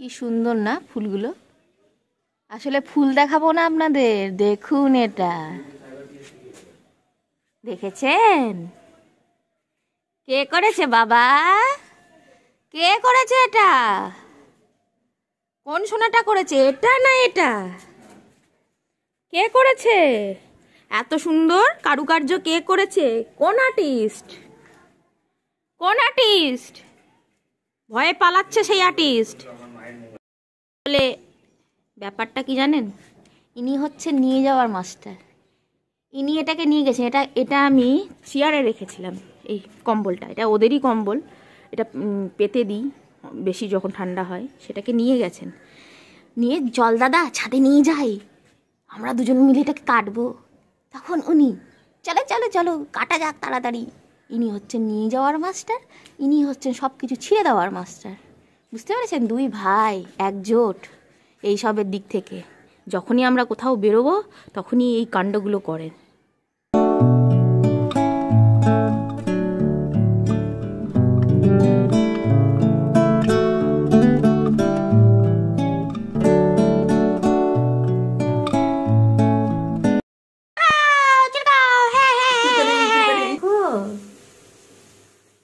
কি সুন্দর না ফুলগুলো আসলে ফুল দেখাবো না আপনাদের দেখুন এটা দেখেছেন কে করেছে বাবা কে করেছে এটা কোন সোনাটা করেছে এটা না এটা কে করেছে এত সুন্দর কারুকার্য কে করেছে কোন আর্টিস্ট কোন আর্টিস্ট ভয়ে পালাচ্ছে সেই আর্টিস্ট আসলে ব্যাপারটা কি জানেন ইনি হচ্ছে নিয়ে যাওয়ার মাস্টার ইনি এটাকে নিয়ে গেছেন এটা এটা আমি চেয়ারে রেখেছিলাম এই কম্বলটা এটা ওদেরই কম্বল এটা পেতে দিই বেশি যখন ঠান্ডা হয় সেটাকে নিয়ে গেছেন নিয়ে জল দাদা ছাদে নিয়ে যাই আমরা দুজন মিলে এটাকে কাটবো তখন উনি চলো চলো চলো কাটা যাক তাড়াতাড়ি ইনি হচ্ছেন নিয়ে যাওয়ার মাস্টার ইনি হচ্ছেন সব কিছু ছিঁড়ে দেওয়ার মাস্টার বুঝতে পেরেছেন দুই ভাই একজোট এইসবের দিক থেকে যখনই আমরা কোথাও বেরোবো তখনই এই কাণ্ডগুলো করেন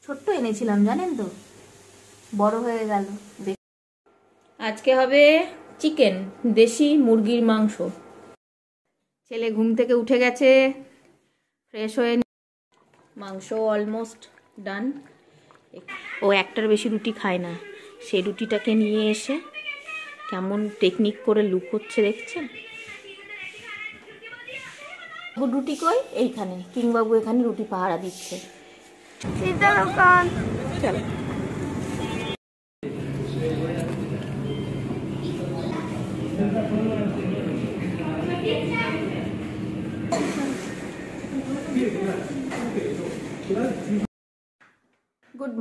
ছোট্ট এনেছিলাম জানেন তো বড় হয়ে গেল আজকে হবে চিকেন দেশি মুরগির মাংস ছেলে ঘুম থেকে উঠে গেছে ফ্রেশ হয়ে মাংস অলমোস্ট ডান ও একটার বেশি রুটি খায় না সেই রুটিটাকে নিয়ে এসে কেমন টেকনিক করে লুক হচ্ছে দেখছেন রুটি কই এইখানে কিংবাবু এখানে রুটি পাহারা দিচ্ছে চলো গুড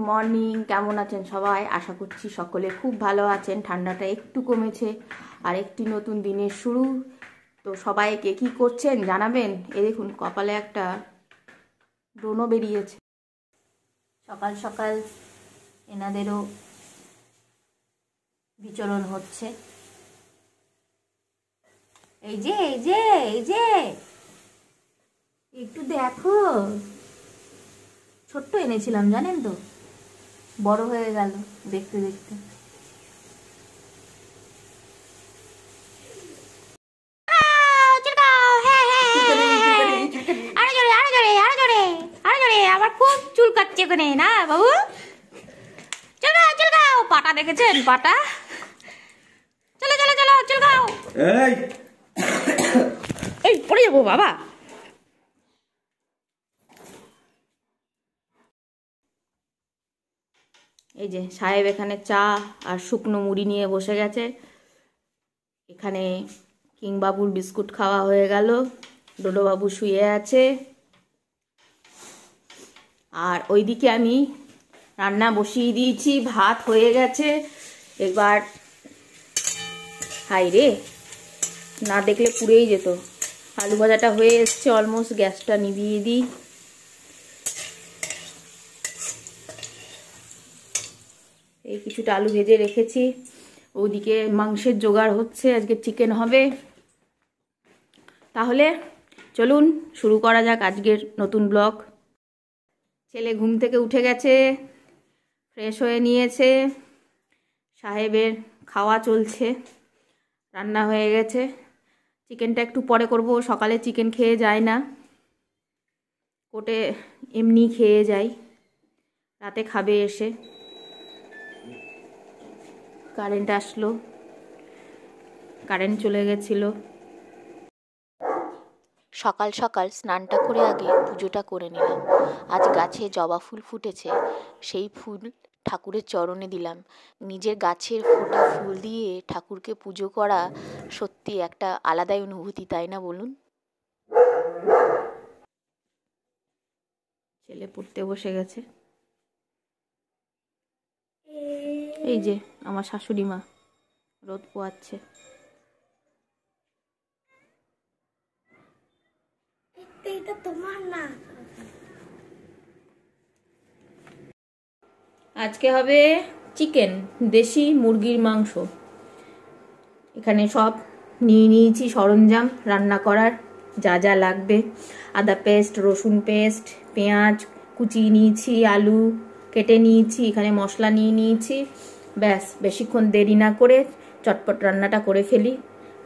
মর্নিং কেমন আছেন সবাই আশা করছি সকলে খুব ভালো আছেন ঠান্ডাটা একটু কমেছে আর একটি নতুন দিনের শুরু তো সবাই কে কী করছেন জানাবেন এ দেখুন কপালে একটা ব্রণও বেরিয়েছে সকাল সকাল এনাদেরও বিচরণ হচ্ছে এই যে এই যে এই যে একটু দেখো ছোট্ট এনেছিলাম জানেন তো বড় হয়ে গেল দেখতে দেখতে আবার খুব না বাবু পাটা দেখেছেন পাটা চলো চলো চলো চলো এই এই পড়ে যাবো বাবা এই যে সাহেব এখানে চা আর শুকনো মুড়ি নিয়ে বসে গেছে এখানে কিংবাবুর বিস্কুট খাওয়া হয়ে গেল ডোডোবাবু শুয়ে আছে আর ওইদিকে আমি রান্না বসিয়ে দিয়েছি ভাত হয়ে গেছে এবার হাই রে না দেখলে পুড়েই যেত আলু ভাজাটা হয়ে এসছে অলমোস্ট গ্যাসটা নিভিয়ে দিই এই কিছুটা আলু ভেজে রেখেছি ওদিকে মাংসের জোগাড় হচ্ছে আজকে চিকেন হবে তাহলে চলুন শুরু করা যাক আজকের নতুন ব্লগ ছেলে ঘুম থেকে উঠে গেছে ফ্রেশ হয়ে নিয়েছে সাহেবের খাওয়া চলছে রান্না হয়ে গেছে চিকেনটা একটু পরে করব সকালে চিকেন খেয়ে যায় না কোটে এমনি খেয়ে যায় রাতে খাবে এসে কারেন্ট আসলো কারেন্ট চলে গেছিল সকাল সকাল স্নানটা করে আগে পুজোটা করে নিলাম আজ গাছে জবা ফুল ফুটেছে সেই ফুল ঠাকুরের চরণে দিলাম নিজের গাছের ফোটা ফুল দিয়ে ঠাকুরকে পুজো করা সত্যি একটা আলাদাই অনুভূতি তাই না বলুন ছেলে পড়তে বসে গেছে এই যে আমার শাশুড়ি মা রোদ পোয়াচ্ছে তোমার না আজকে হবে চিকেন দেশি মুরগির মাংস এখানে সব নিয়ে নিয়েছি সরঞ্জাম রান্না করার যা যা লাগবে আদা পেস্ট রসুন পেস্ট পেঁয়াজ কুচিয়ে নিয়েছি আলু কেটে নিয়েছি এখানে মশলা নিয়ে নিয়েছি ব্যাস বেশিক্ষণ দেরি না করে চটপট রান্নাটা করে ফেলি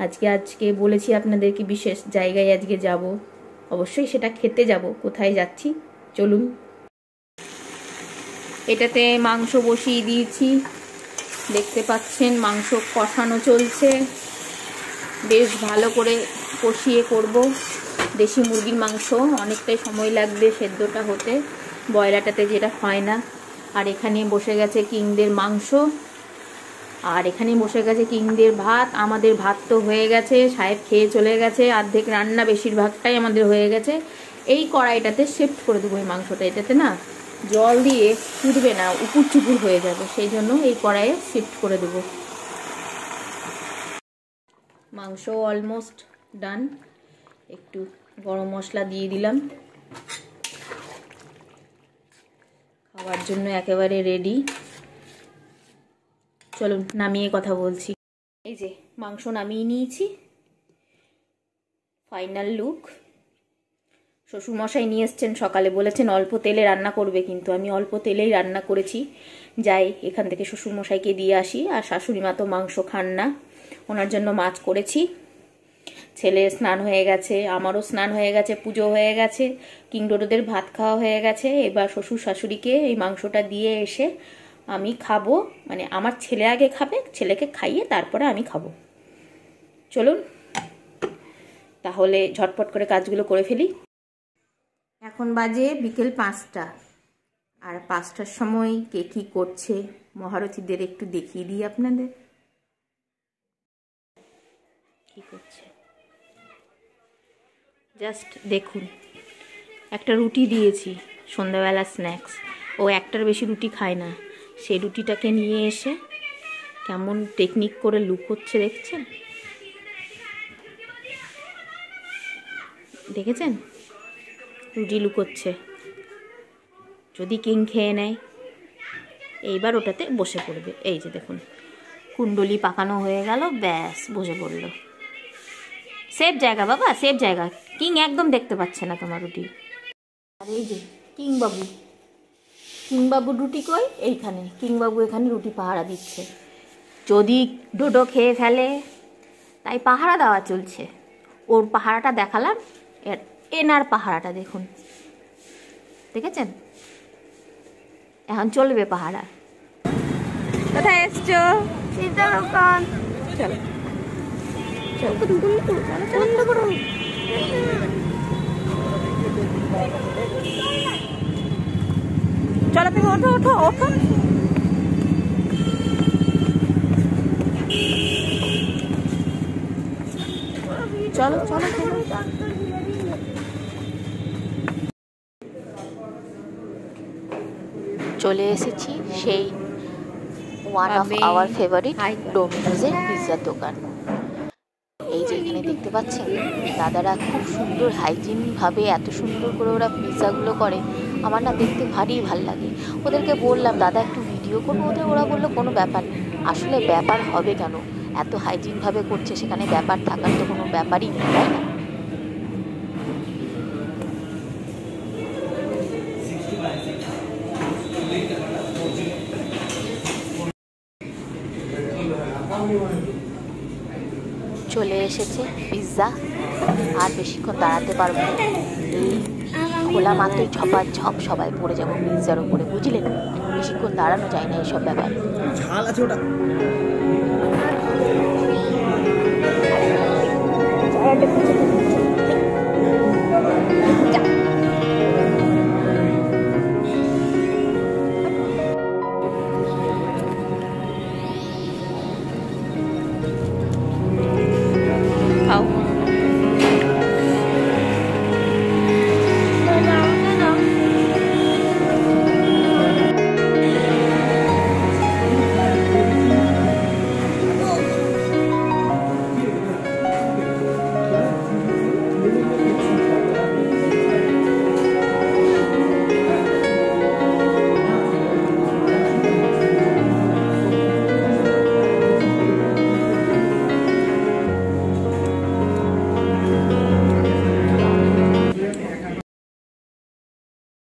আজকে আজকে বলেছি আপনাদেরকে বিশেষ জায়গায় আজকে যাব অবশ্যই সেটা খেতে যাব কোথায় যাচ্ছি চলুন এটাতে মাংস বসিয়ে দিয়েছি দেখতে পাচ্ছেন মাংস কষানো চলছে বেশ ভালো করে কষিয়ে করব দেশি মুরগির মাংস অনেকটাই সময় লাগবে সেদ্ধটা হতে ব্রয়লাটাতে যেটা হয় না আর এখানে বসে গেছে কিংদের মাংস আর এখানে বসে গেছে কিংদের ভাত আমাদের ভাত তো হয়ে গেছে সাহেব খেয়ে চলে গেছে অর্ধেক রান্না বেশিরভাগটাই আমাদের হয়ে গেছে এই কড়াইটাতে শিফট করে দেবো এই মাংসটা এটাতে না জল দিয়ে ফুটবে না উপুর চুপুর হয়ে যাবে সেই জন্য এই কড়াইয়ে শিফট করে দেব মাংস অলমোস্ট ডান একটু গরম মশলা দিয়ে দিলাম খাওয়ার জন্য একেবারে রেডি চলুন নামিয়ে কথা বলছি এই যে মাংস নামিয়ে নিয়েছি ফাইনাল লুক শ্বশুরমশাই নিয়ে এসছেন সকালে বলেছেন অল্প তেলে রান্না করবে কিন্তু আমি অল্প তেলেই রান্না করেছি যাই এখান থেকে শ্বশুরমশাইকে দিয়ে আসি আর শাশুড়ি মা তো মাংস খান না ওনার জন্য মাছ করেছি ছেলে স্নান হয়ে গেছে আমারও স্নান হয়ে গেছে পুজো হয়ে গেছে কিংডোরদের ভাত খাওয়া হয়ে গেছে এবার শ্বশুর শাশুড়িকে এই মাংসটা দিয়ে এসে আমি খাবো মানে আমার ছেলে আগে খাবে ছেলেকে খাইয়ে তারপরে আমি খাবো চলুন তাহলে ঝটপট করে কাজগুলো করে ফেলি এখন বাজে বিকেল পাঁচটা আর পাঁচটার সময় কে কী করছে মহারথীদের একটু দেখিয়ে দিই আপনাদের কী করছে জাস্ট দেখুন একটা রুটি দিয়েছি সন্ধ্যাবেলা স্ন্যাক্স ও একটার বেশি রুটি খায় না সেই রুটিটাকে নিয়ে এসে কেমন টেকনিক করে লুক হচ্ছে দেখছেন দেখেছেন রুটি লুকোচ্ছে যদি কিং খেয়ে নেয় এইবার ওটাতে বসে পড়বে এই যে দেখুন কুণ্ডলি পাকানো হয়ে গেল ব্যাস বসে পড়ল সেফ জায়গা বাবা সেফ জায়গা কিং একদম দেখতে পাচ্ছে না তোমার রুটি আর এই যে কিংবাবু কিংবাবু রুটি কই এইখানে কিংবাবু এখানে রুটি পাহারা দিচ্ছে যদি ডোডো খেয়ে ফেলে তাই পাহারা দেওয়া চলছে ওর পাহারাটা দেখালাম এর এনার পাহারাটা দেখুন দেখেছেন এখন চলবে পাহারা কোথায় এসছো চলো তুমি ওঠো ওঠো ওঠো চলো চলো চলো চলে এসেছি সেই ওয়ান অফ আওয়ার ফেভারিট ডোমিনোজের পিৎজার দোকান এই যে এখানে দেখতে পাচ্ছেন দাদারা খুব সুন্দর হাইজিনভাবে এত সুন্দর করে ওরা পিৎজাগুলো করে আমার না দেখতে ভারী ভাল লাগে ওদেরকে বললাম দাদা একটু ভিডিও করবো ওদের ওরা বললো কোনো ব্যাপার আসলে ব্যাপার হবে কেন এত হাইজিনভাবে করছে সেখানে ব্যাপার থাকার তো কোনো ব্যাপারই নেই তাই না এসেছে পিৎজা আর বেশিক্ষণ দাঁড়াতে পারবো খোলা মাত্র ঝপা ঝপ সবাই পড়ে যাবো পিৎজার উপরে বুঝলেন বেশিক্ষণ দাঁড়ানো যায় না এইসব ব্যাপারে ঝাল আছে ওটা